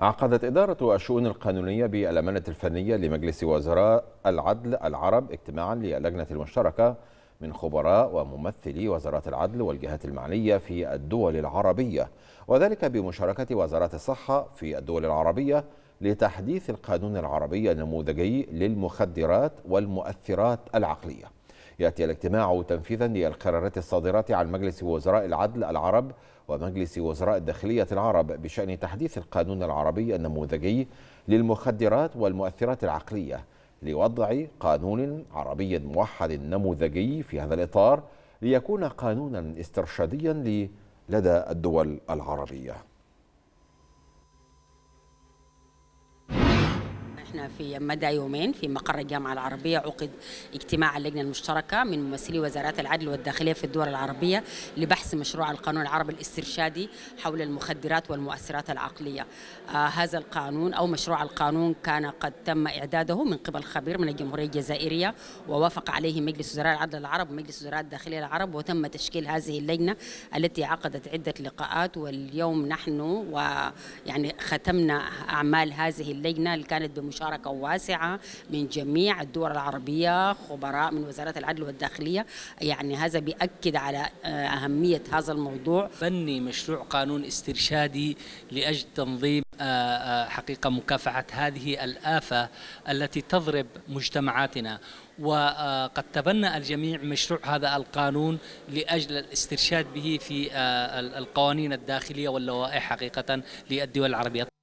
عقدت إدارة الشؤون القانونية بالأمانة الفنية لمجلس وزراء العدل العرب اجتماعا للجنة المشتركة من خبراء وممثلي وزارات العدل والجهات المعنية في الدول العربية وذلك بمشاركة وزارات الصحة في الدول العربية لتحديث القانون العربي النموذجي للمخدرات والمؤثرات العقليه يأتي الاجتماع تنفيذا للقرارات الصادرة عن مجلس وزراء العدل العرب ومجلس وزراء الداخلية العرب بشأن تحديث القانون العربي النموذجي للمخدرات والمؤثرات العقلية لوضع قانون عربي موحد نموذجي في هذا الإطار ليكون قانونا استرشاديا لدى الدول العربية احنا في مدى يومين في مقر الجامعه العربيه عقد اجتماع اللجنه المشتركه من ممثلي وزارات العدل والداخليه في الدول العربيه لبحث مشروع القانون العربي الاسترشادي حول المخدرات والمؤثرات العقليه. آه هذا القانون او مشروع القانون كان قد تم اعداده من قبل خبير من الجمهوريه الجزائريه ووافق عليه مجلس وزراء العدل العرب ومجلس وزراء الداخليه العرب وتم تشكيل هذه اللجنه التي عقدت عده لقاءات واليوم نحن ويعني ختمنا اعمال هذه اللجنه اللي كانت بمشاركه مشاركة واسعة من جميع الدول العربية خبراء من وزارة العدل والداخلية يعني هذا بيأكد على آه، أهمية هذا الموضوع بني مشروع قانون استرشادي لأجل تنظيم آه، آه، حقيقة مكافحة هذه الآفة التي تضرب مجتمعاتنا وقد تبنى الجميع مشروع هذا القانون لأجل الاسترشاد به في القوانين الداخلية واللوائح حقيقة للدول العربية